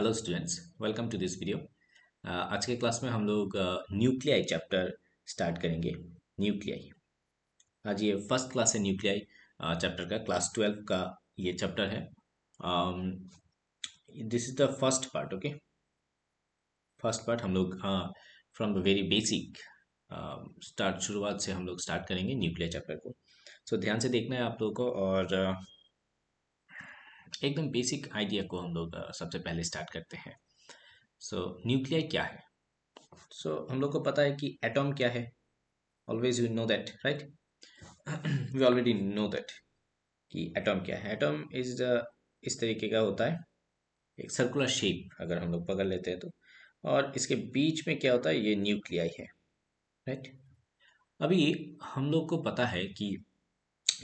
hello students welcome to this video आज के class में हम लोग न्यूक्लियाई चैप्टर स्टार्ट करेंगे न्यूक्लियाई आज ये फर्स्ट क्लास है न्यूक्लियाई चैप्टर uh, का क्लास ट्वेल्व का ये चैप्टर है this is the first part okay first part हम लोग from the very basic start शुरुआत से हम लोग स्टार्ट करेंगे न्यूक्लियाई चैप्टर को सो so, ध्यान से देखना है आप लोगों को और uh, एकदम बेसिक आइडिया को हम लोग सबसे पहले स्टार्ट करते हैं सो so, न्यूक्लियाई क्या है सो so, हम लोग को पता है कि एटम क्या है always you know that right we already know that कि एटम क्या है एटम इज इस तरीके का होता है एक सर्कुलर शेप अगर हम लोग पकड़ लेते हैं तो और इसके बीच में क्या होता है ये न्यूक्लियाई है राइट अभी हम लोग को पता है कि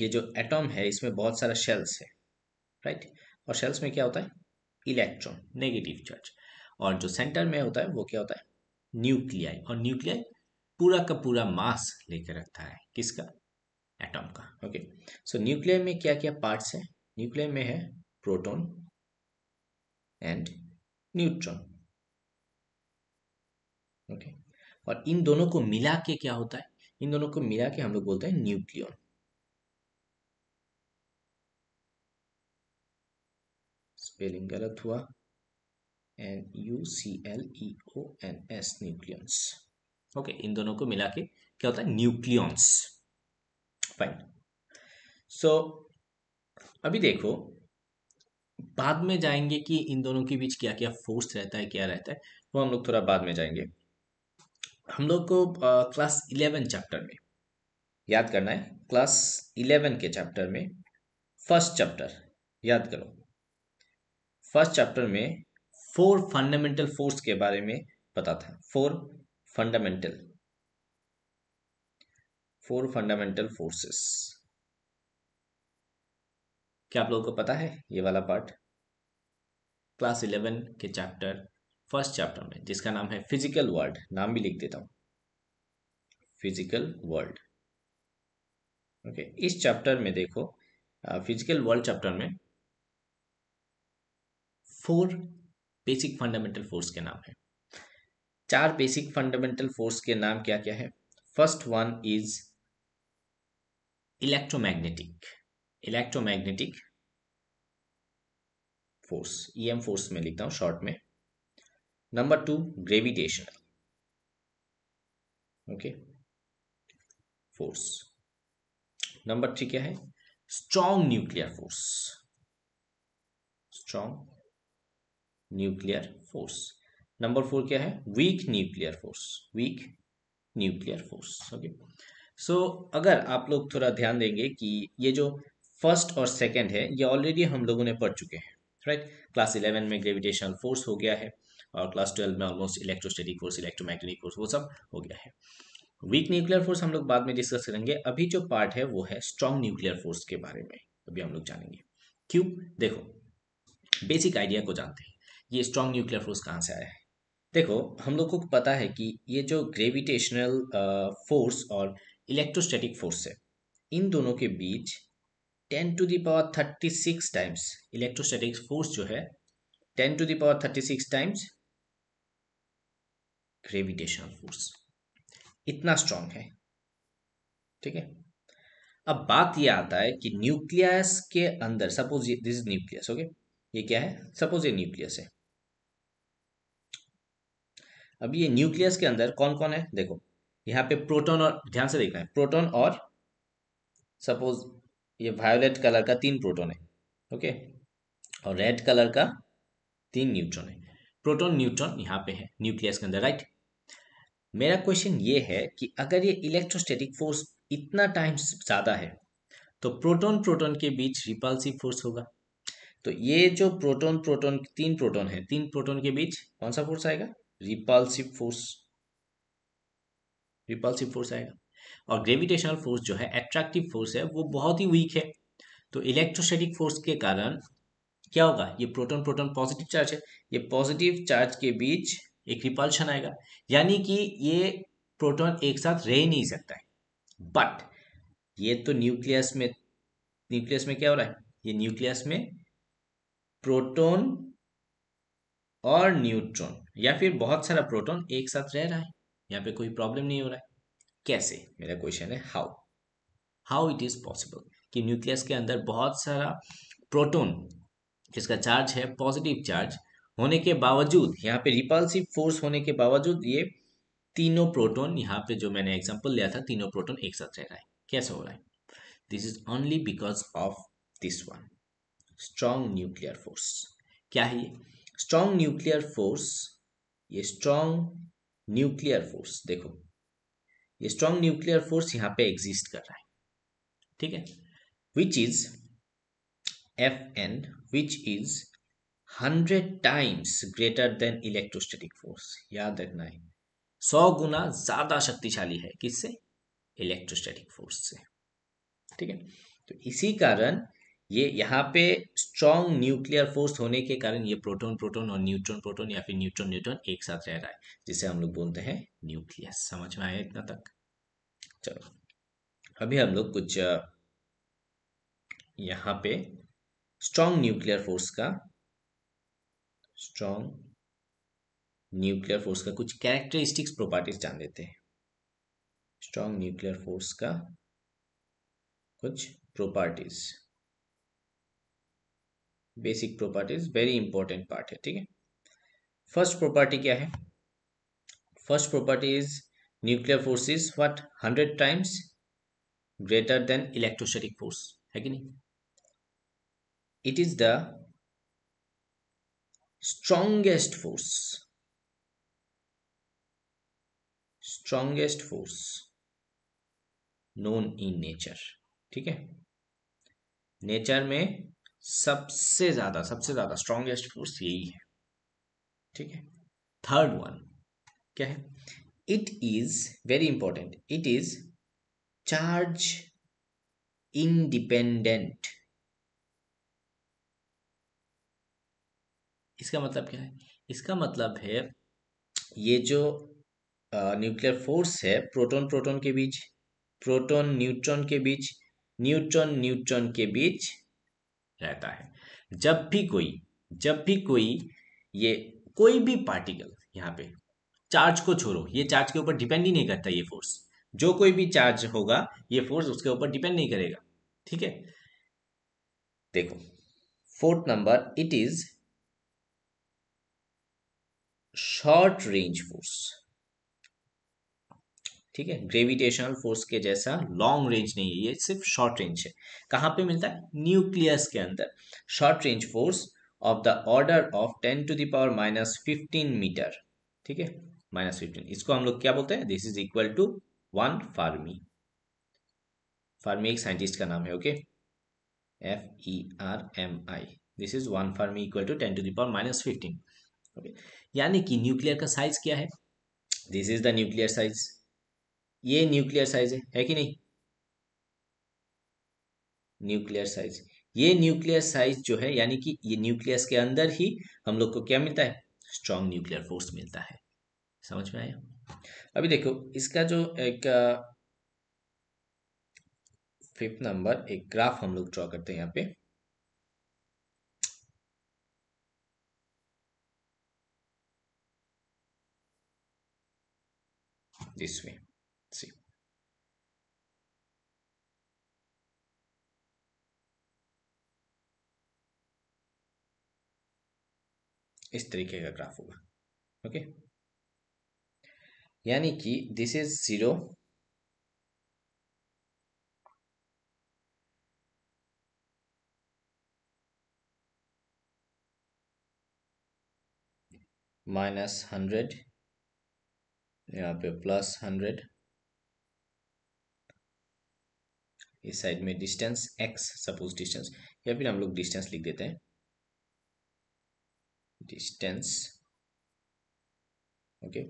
ये जो एटम है इसमें बहुत सारा शेल्स है राइट और शेल्स में क्या होता है इलेक्ट्रॉन नेगेटिव चार्ज और जो सेंटर में होता है वो क्या होता है न्यूक्लियाई और न्यूक्लियाई पूरा का पूरा मास लेकर रखता है किसका एटम का ओके सो न्यूक्लियर में क्या क्या पार्ट्स है न्यूक्लियर में है प्रोटॉन एंड न्यूट्रॉन ओके और इन दोनों को मिला के क्या होता है इन दोनों को मिला के हम लोग बोलते हैं न्यूक्लियन स्पेलिंग गलत हुआ N U C L E O N S nucleons okay इन दोनों को मिला के क्या होता है न्यूक्लियंस फाइन सो अभी देखो बाद में जाएंगे कि इन दोनों के बीच क्या क्या फोर्स रहता है क्या रहता है वो हम लोग थोड़ा बाद में जाएंगे हम लोग को क्लास इलेवन चैप्टर में याद करना है क्लास इलेवन के चैप्टर में फर्स्ट चैप्टर याद करो फर्स्ट चैप्टर में फोर फंडामेंटल फोर्स के बारे में पता था four fundamental four fundamental forces क्या आप लोगों को पता है ये वाला पार्ट क्लास इलेवन के चैप्टर फर्स्ट चैप्टर में जिसका नाम है फिजिकल वर्ल्ड नाम भी लिख देता हूं फिजिकल वर्ल्ड ओके इस चैप्टर में देखो फिजिकल वर्ल्ड चैप्टर में फोर बेसिक फंडामेंटल फोर्स के नाम है चार बेसिक फंडामेंटल फोर्स के नाम क्या e क्या है first one is electromagnetic electromagnetic force EM force में लिखता हूं शॉर्ट में number two gravitational okay force number three क्या है strong nuclear force strong nuclear force number four क्या है weak nuclear force weak nuclear force okay so अगर आप लोग थोड़ा ध्यान देंगे कि ये जो फर्स्ट और सेकेंड है ये ऑलरेडी हम लोगों ने पढ़ चुके हैं राइट क्लास इलेवन में ग्रेविटेशनल फोर्स हो गया है और क्लास ट्वेल्व में almost electrostatic force electromagnetic force वो सब हो गया है वीक न्यूक्लियर फोर्स हम लोग बाद में डिस्कस करेंगे अभी जो पार्ट है वो है स्ट्रॉन्ग न्यूक्लियर फोर्स के बारे में अभी हम लोग जानेंगे क्यों देखो बेसिक आइडिया को जानते हैं ये स्ट्रॉन्ग न्यूक्लियर फोर्स कहाँ से आया है देखो हम लोग को पता है कि ये जो ग्रेविटेशनल फोर्स और इलेक्ट्रोस्टैटिक फोर्स है इन दोनों के बीच ten to the power thirty six times electrostatic force जो है ten to the power thirty six times gravitational force इतना स्ट्रांग है ठीक है अब बात ये आता है कि न्यूक्लियस के अंदर सपोज दिस न्यूक्लियस ओके ये क्या है सपोज ये न्यूक्लियस है अब ये न्यूक्लियस के अंदर कौन कौन है देखो यहाँ पे प्रोटॉन और ध्यान से देखना है प्रोटॉन और सपोज ये वायोलेट कलर का तीन प्रोटॉन है ओके और रेड कलर का तीन न्यूट्रॉन है प्रोटॉन न्यूट्रॉन यहाँ पे है न्यूक्लियस के अंदर राइट मेरा क्वेश्चन ये है कि अगर ये इलेक्ट्रोस्टेटिक फोर्स इतना टाइम ज़्यादा है तो प्रोटोन प्रोटोन के बीच रिपल्सिव फोर्स होगा तो ये जो प्रोटोन प्रोटोन तीन प्रोटोन है तीन प्रोटोन के बीच कौन सा फोर्स आएगा रिपल्सिव फोर्स रिपल्सिव फोर्स आएगा और ग्रेविटेशनल फोर्स जो है एट्रैक्टिव फोर्स है वो बहुत ही वीक है तो इलेक्ट्रोस्टैटिक फोर्स के कारण क्या होगा ये प्रोटॉन प्रोटॉन पॉजिटिव चार्ज है ये पॉजिटिव चार्ज के बीच एक रिपल्शन आएगा यानी कि ये प्रोटॉन एक साथ रह नहीं सकता है बट ये तो न्यूक्लियस में न्यूक्लियस में क्या हो रहा है ये न्यूक्लियस में प्रोटॉन और न्यूट्रॉन या फिर बहुत सारा प्रोटॉन एक साथ रह रहा है यहाँ पे कोई प्रॉब्लम नहीं हो रहा है कैसे मेरा क्वेश्चन है how how it is possible कि न्यूक्लियस के अंदर बहुत सारा प्रोटॉन जिसका चार्ज है पॉजिटिव चार्ज होने के बावजूद यहाँ पे रिपल्सिव फोर्स होने के बावजूद ये तीनों प्रोटोन यहाँ पे जो मैंने एग्जांपल लिया था तीनों प्रोटोन एक साथ रह रहा है कैसे हो रहा है this is only because of this one strong nuclear force क्या है स्ट्रॉन्ग न्यूक्लियर फोर्स ये स्ट्रॉन्ग न्यूक्लियर फोर्स देखो ये स्ट्रॉन्ग न्यूक्लियर फोर्स यहां पे एग्जिस्ट कर रहा है ठीक है which is F N which is hundred times greater than electrostatic force याद रखना है सौ गुना ज्यादा शक्तिशाली है किससे इलेक्ट्रोस्टैटिक फोर्स से ठीक है तो इसी कारण ये यहाँ पे स्ट्रॉन्ग न्यूक्लियर फोर्स होने के कारण ये प्रोटोन प्रोटोन और न्यूट्रॉन प्रोटोन या फिर न्यूट्रॉन न्यूट्रॉन एक साथ रह रहा है जिसे हम लोग बोलते हैं न्यूक्लियस समझ में आया इतना तक चलो अभी हम लोग कुछ यहाँ पे स्ट्रॉन्ग न्यूक्लियर फोर्स का स्ट्रॉन्ग न्यूक्लियर फोर्स का कुछ कैरेक्टरिस्टिक्स प्रॉपर्टीज जान लेते हैं स्ट्रॉन्ग न्यूक्लियर फोर्स का कुछ properties basic properties very important part है ठीक है फर्स्ट प्रॉपर्टी क्या है first property is nuclear force is what hundred times greater than electrostatic force है कि नहीं it is the strongest force strongest force known in nature ठीक है नेचर में सबसे ज्यादा सबसे ज्यादा स्ट्रॉन्गेस्ट फोर्स यही है ठीक है थर्ड वन क्या है it is very important it is charge independent इसका मतलब क्या है इसका मतलब है ये जो न्यूक्लियर फोर्स है प्रोटॉन प्रोटॉन के बीच प्रोटॉन न्यूट्रॉन के बीच न्यूट्रॉन न्यूट्रॉन के बीच रहता है जब भी कोई जब भी कोई ये कोई भी पार्टिकल यहाँ पे चार्ज को छोड़ो ये चार्ज के ऊपर डिपेंड ही नहीं करता ये फोर्स जो कोई भी चार्ज होगा ये फोर्स उसके ऊपर डिपेंड नहीं करेगा ठीक है देखो fourth number it is short range force ठीक है ग्रेविटेशनल फोर्स के जैसा लॉन्ग रेंज नहीं है ये सिर्फ शॉर्ट रेंज है कहाँ पे मिलता है न्यूक्लियस के अंदर short range force of the order of ten to the power minus fifteen metre ठीक है माइनस फिफ्टीन इसको हम लोग क्या बोलते हैं this is equal to one fermi Fermi एक साइंटिस्ट का नाम है okay F E R M I this is one fermi equal to ten to the power minus fifteen okay यानी कि न्यूक्लियर का साइज क्या है this is the nuclear size ये न्यूक्लियर साइज है है कि नहीं न्यूक्लियर साइज ये न्यूक्लियर साइज जो है यानी कि ये न्यूक्लियस के अंदर ही हम लोग को क्या मिलता है स्ट्रॉन्ग न्यूक्लियर फोर्स मिलता है समझ में आया अभी देखो इसका जो एक फिफ्थ नंबर एक ग्राफ हम लोग ड्रॉ करते हैं यहाँ पे दिस में इस तरीके का ग्राफ होगा ओके यानी कि this is zero minus hundred यहाँ पे प्लस हंड्रेड इस साइड में डिस्टेंस एक्स सपोज डिस्टेंस या फिर हम लोग डिस्टेंस लिख देते हैं Distance, okay,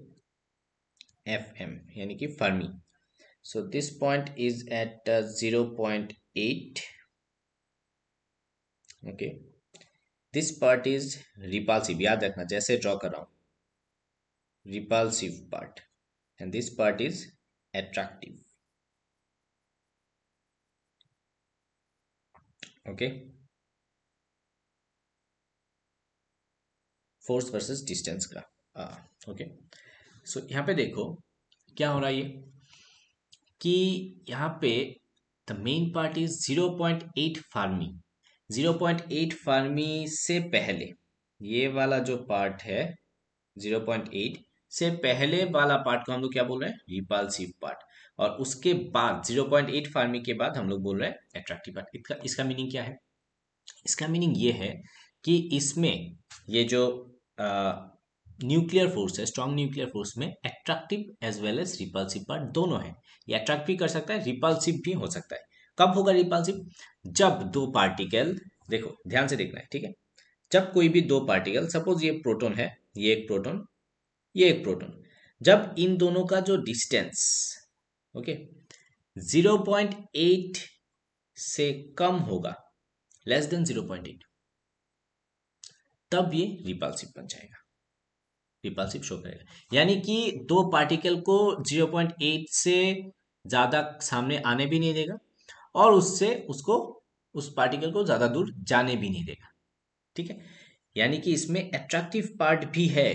fm M so this point is at uh, 0.8 okay this part is repulsive याद रखना जैसे draw repulsive part and this part is attractive okay force versus distance का ओके सो यहाँ पे देखो क्या हो रहा है ये कि यहाँ पे the main part is zero point eight fermi zero point eight fermi से पहले ये वाला जो पार्ट है जीरो पॉइंट एट से पहले वाला पार्ट को हम लोग क्या बोल रहे हैं रिपल्सिव पार्ट और उसके बाद जीरो पॉइंट एट फार्मी के बाद हम लोग बोल रहे हैं अट्रैक्टिव पार्ट इसका इसका मीनिंग क्या है इसका मीनिंग ये है कि इसमें ये जो न्यूक्लियर फोर्स है स्ट्रांग न्यूक्लियर फोर्स में attractive as well as repulsive part दोनों है ये अट्रैक्ट भी कर सकता है रिपल्सिव भी हो सकता है कब होगा रिपल्सिव जब दो पार्टिकल देखो ध्यान से देखना है ठीक है जब कोई भी दो पार्टिकल सपोज ये प्रोटोन है ये एक प्रोटोन ये एक प्रोटोन जब इन दोनों का जो distance okay zero point eight से कम होगा less than zero point eight तब ये रिपल्सिव बन जाएगा रिपल्सिव शो करेगा यानी कि दो पार्टिकल को 0.8 से ज़्यादा सामने आने भी नहीं देगा और उससे उसको उस पार्टिकल को ज़्यादा दूर जाने भी नहीं देगा ठीक है यानी कि इसमें अट्रैक्टिव पार्ट भी है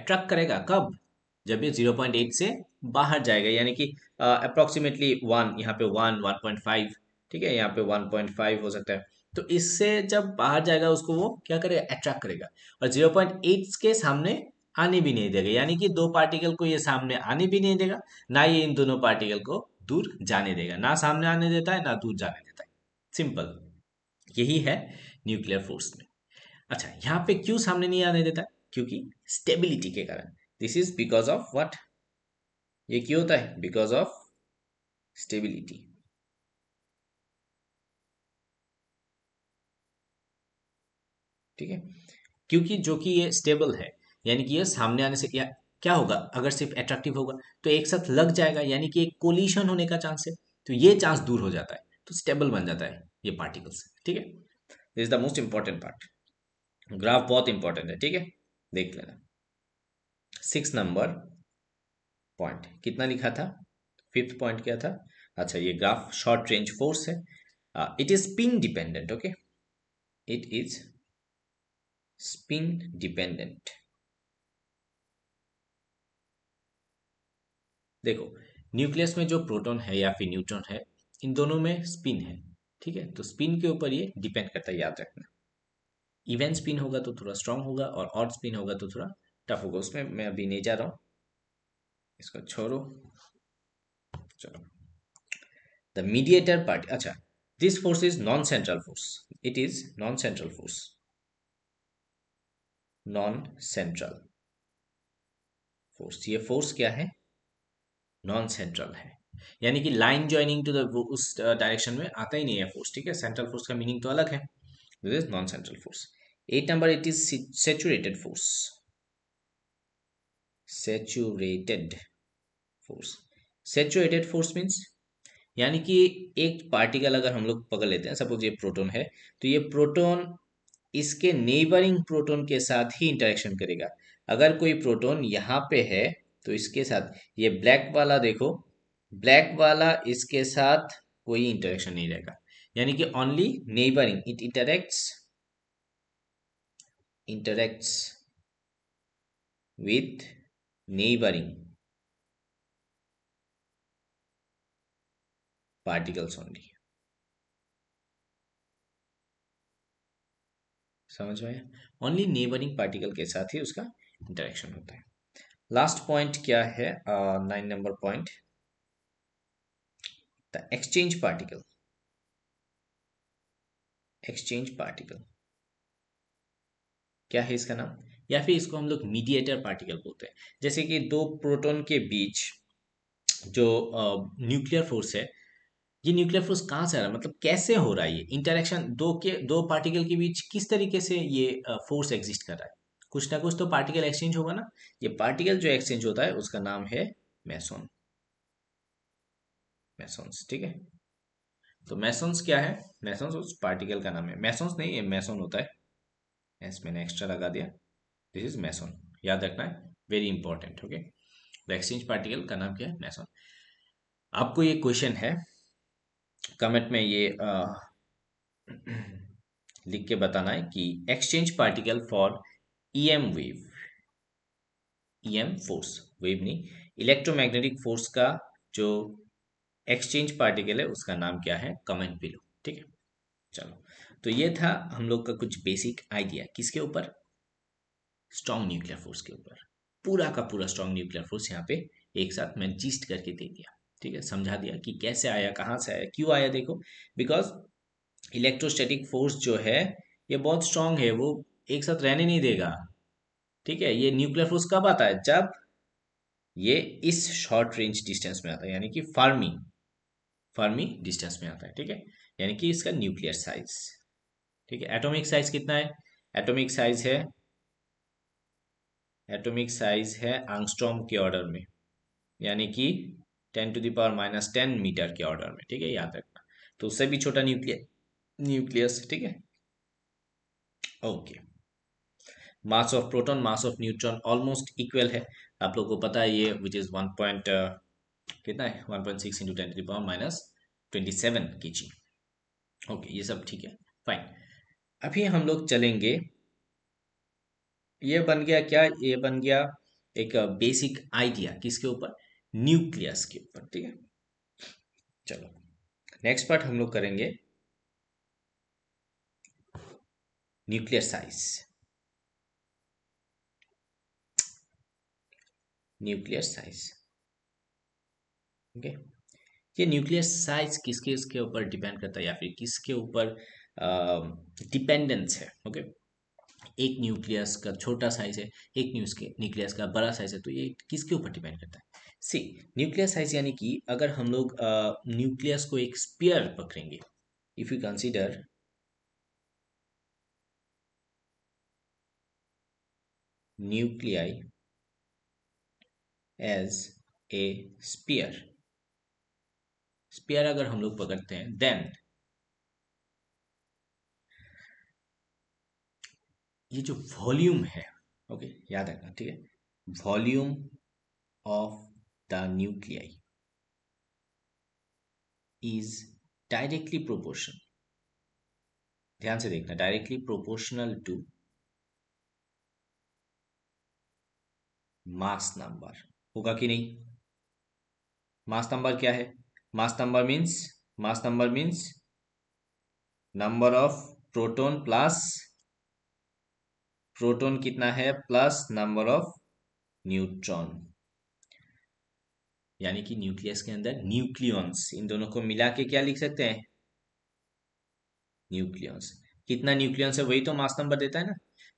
अट्रैक्ट करेगा कब जब ये 0.8 से बाहर जाएगा यानी कि अप्रोक्सीमेटली वन यहाँ पे वन वन पॉइंट फाइव ठीक है यहाँ पे वन पॉइंट फाइव हो सकता है तो इससे जब बाहर जाएगा उसको वो क्या करेगा अट्रैक्ट करेगा और जीरो पॉइंट एट के सामने आने भी नहीं देगा यानी कि दो पार्टिकल को ये सामने आने भी नहीं देगा ना ये इन दोनों पार्टिकल को दूर जाने देगा ना सामने आने देता है ना दूर जाने देता है सिंपल यही है न्यूक्लियर फोर्स में अच्छा यहाँ पे क्यों सामने नहीं आने देता क्योंकि स्टेबिलिटी के कारण this is because of what ये क्यों होता है बिकॉज ऑफ स्टेबिलिटी ठीक है क्योंकि जो कि ये स्टेबल है यानी कि ये सामने आने से या क्या होगा अगर सिर्फ एट्रैक्टिव होगा तो एक साथ लग जाएगा यानी कि एक कोलिशन होने का चांस है तो ये चांस दूर हो जाता है तो स्टेबल बन जाता है ये पार्टिकल्स ठीक है this is the most important part graph बहुत इंपॉर्टेंट है ठीक है देख लेना सिक्स नंबर पॉइंट कितना लिखा था फिफ्थ पॉइंट क्या था अच्छा ये ग्राफ शॉर्ट रेंज फोर्स है it is spin dependent okay it is spin dependent देखो न्यूक्लियस में जो प्रोटॉन है या फिर न्यूट्रॉन है इन दोनों में स्पिन है ठीक है तो स्पिन के ऊपर ये डिपेंड करता है याद रखना इवन स्पिन होगा तो थोड़ा स्ट्रांग होगा और ऑड स्पिन होगा तो थोड़ा टफ होगा उसमें मैं अभी नहीं जा रहा हूं इसको छोड़ो चलो द मीडिएटर पार्टी अच्छा this force is non central force it is non central force non central force ये फोर्स क्या है नॉन सेंट्रल है यानी कि लाइन ज्वाइनिंग टू द उस डायरेक्शन में आता ही नहीं है फोर्स ठीक है सेंट्रल फोर्स का मीनिंग तो अलग है this is non central force eight number it is saturated force saturated force saturated force means यानी कि एक पार्टिकल अगर हम लोग पकड़ लेते हैं सपोज ये प्रोटोन है तो ये प्रोटोन इसके नेबरिंग प्रोटोन के साथ ही इंटरेक्शन करेगा अगर कोई प्रोटोन यहाँ पे है तो इसके साथ ये ब्लैक वाला देखो ब्लैक वाला इसके साथ कोई इंटरेक्शन नहीं रहेगा यानी कि only neighbouring it interacts interacts with neighbouring particles only समझ में ओनली नेबरिंग पार्टिकल के साथ ही उसका इंटरेक्शन होता है लास्ट पॉइंट क्या है nine number point the exchange particle exchange particle क्या है इसका नाम या फिर इसको हम लोग मीडिएटर पार्टिकल बोलते हैं जैसे कि दो प्रोटॉन के बीच जो न्यूक्लियर फोर्स है ये न्यूक्लियर फोर्स कहाँ से आ रहा है मतलब कैसे हो रहा है ये इंटरेक्शन दो के दो पार्टिकल के बीच किस तरीके से ये फोर्स एग्जिस्ट कर रहा है कुछ ना कुछ तो पार्टिकल एक्सचेंज होगा ना ये पार्टिकल जो एक्सचेंज होता है उसका नाम है मैसोन मैसोन्स ठीक है तो मैसोन्स क्या है मैसोन्स उस पार्टिकल का नाम है मैसोन्स नहीं ये मैसोन होता है एस मैंने एक्स्ट्रा लगा दिया दिस इज मैसोन याद रखना है very important okay the exchange particle का नाम क्या है मैसोन आपको ये क्वेश्चन है कमेंट में ये लिख के बताना है कि exchange particle for EM wave EM force wave नहीं इलेक्ट्रोमैग्नेटिक फोर्स का जो एक्सचेंज पार्टिकल है उसका नाम क्या है कमेंट बिलो ठीक है चलो तो ये था हम लोग का कुछ बेसिक आइडिया किसके ऊपर स्ट्रॉन्ग न्यूक्लियर फोर्स के ऊपर पूरा का पूरा स्ट्रॉन्ग न्यूक्लियर फोर्स यहाँ पे एक साथ मैं जीस्ट करके दे दिया ठीक है समझा दिया कि कैसे आया कहाँ से आया क्यों आया देखो बिकॉज इलेक्ट्रोस्टैटिक फोर्स जो है ये बहुत स्ट्रांग है वो एक साथ रहने नहीं देगा ठीक है ये न्यूक्लियर फोर्स कब आता है जब ये इस शॉर्ट रेंज डिस्टेंस में आता है यानी कि फार्मी फार्मी डिस्टेंस में आता है ठीक है यानी कि इसका न्यूक्लियर साइज ठीक है एटोमिक साइज कितना है एटोमिक साइज है एटोमिक साइज है आंगस्ट्रॉम के ऑर्डर में यानी कि ten to the power minus ten metre के ऑर्डर में ठीक है याद रखना तो उससे भी छोटा न्यूक्लियर न्यूक्लियस ठीक है okay mass of proton mass of neutron almost equal है आप लोगों को पता है ये विच इज वन पॉइंट कितना है one point six into ten power minus twenty seven के ओके ये सब ठीक है फाइन अभी हम लोग चलेंगे ये बन गया क्या ये बन गया एक बेसिक uh, आइडिया किसके ऊपर न्यूक्लियस के ऊपर ठीक है चलो नेक्स्ट पार्ट हम लोग करेंगे nuclear size nuclear size okay ये न्यूक्लियर साइज किसके इसके ऊपर डिपेंड करता है या फिर किसके ऊपर डिपेंडेंस है ओके एक न्यूक्लियस का छोटा साइज है एक न्यूज के न्यूक्लियस का बड़ा साइज है तो ये किसके ऊपर डिपेंड करता है सी न्यूक्लियस साइज यानी कि अगर हम लोग न्यूक्लियस को एक स्पीयर पकड़ेंगे if you consider nuclei as a sphere sphere अगर हम लोग पकड़ते हैं देन ये जो वॉल्यूम है ओके याद रखना ठीक है volume of the nuclei is directly proportional ध्यान से देखना directly proportional to mass number होगा कि नहीं मास नंबर क्या है mass number means mass number means number of proton plus proton कितना है प्लस नंबर ऑफ न्यूट्रॉन यानी कि न्यूक्लियस के अंदर न्यूक्लियंस इन दोनों को मिला के क्या लिख सकते हैं न्यूक्लियंस कितना न्यूक्लियंस है वही तो मास नंबर देता है ना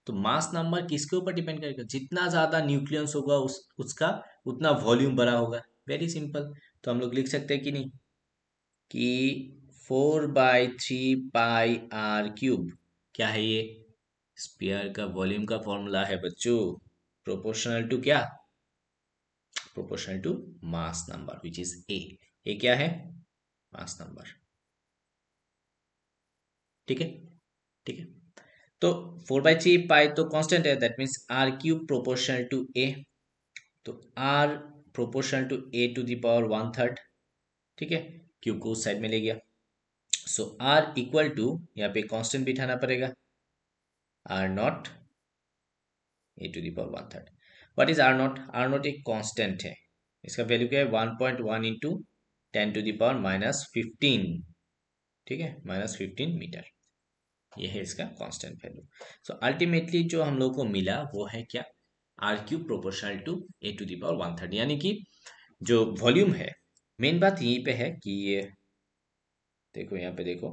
तो मास नंबर किसके ऊपर डिपेंड करेगा जितना ज्यादा न्यूक्लियंस होगा उस उसका उतना वॉल्यूम बड़ा होगा वेरी सिंपल तो हम लोग लिख सकते हैं कि नहीं कि four by three pi R cube क्या है ये स्पीयर का वॉल्यूम का फॉर्मूला है बच्चों प्रोपोर्शनल टू क्या proportional to mass number which is A A क्या है मास नंबर ठीक है ठीक है तो फोर बाई थ्री पाई तो कांस्टेंट है that means R cube proportional to A तो R proportional to A to the power one third ठीक है क्यूब को उस साइड में ले गया सो आर इक्वल टू यहाँ पे कांस्टेंट बिठाना पड़ेगा R naught A to the power one third what is R naught R naught एक कांस्टेंट है इसका वैल्यू क्या है one point one into ten to the power minus fifteen ठीक है माइनस फिफ्टीन मीटर ये है इसका कांस्टेंट वैल्यू सो अल्टीमेटली जो हम लोग को मिला वो है क्या R cube proportional to A to the power one third यानी कि जो वॉल्यूम है मेन बात यहीं पे है कि ये देखो यहाँ पे देखो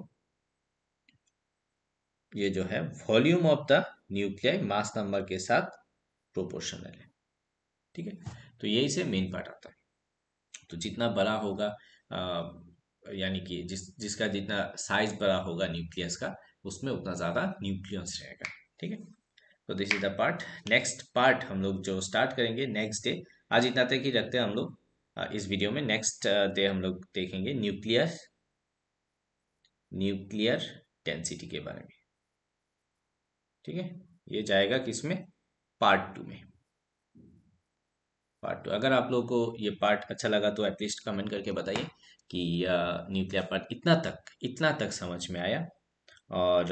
ये जो है volume of the nuclei mass number के साथ प्रोपोर्शनल है ठीक है तो यही से मेन पार्ट आता है तो जितना बड़ा होगा यानी कि जिस जिसका जितना साइज बड़ा होगा न्यूक्लियस का उसमें उतना ज़्यादा न्यूक्लियस रहेगा ठीक है तो this is the part next part हम लोग जो स्टार्ट करेंगे नेक्स्ट डे आज इतना तक ही रखते हैं हम लोग इस वीडियो में नेक्स्ट डे हम लोग देखेंगे न्यूक्लियर न्यूक्लियर डेंसिटी के बारे में ठीक है ये जाएगा किसमें पार्ट टू में पार्ट टू अगर आप लोगों को ये पार्ट अच्छा लगा तो एटलीस्ट कमेंट करके बताइए कि न्यूक्लियर पार्ट इतना तक इतना तक समझ में आया और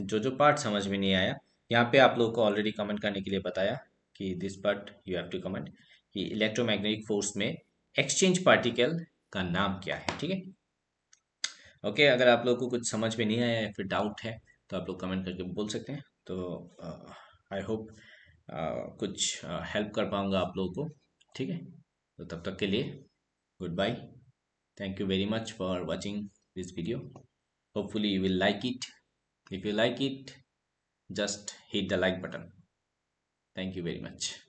जो जो पार्ट समझ में नहीं आया यहाँ पे आप लोगों को ऑलरेडी कमेंट करने के लिए बताया कि this part you have to comment कि इलेक्ट्रोमैग्नेटिक फोर्स में एक्सचेंज पार्टिकल का नाम क्या है ठीक है ओके अगर आप लोग को कुछ समझ में नहीं आया या फिर डाउट है तो आप लोग कमेंट करके बोल सकते हैं तो आई uh, होप कुछ हेल्प कर पाऊँगा आप लोगों को ठीक है तो तब तक के लिए goodbye thank you very much for watching this video hopefully you will like it if you like it just hit the like button thank you very much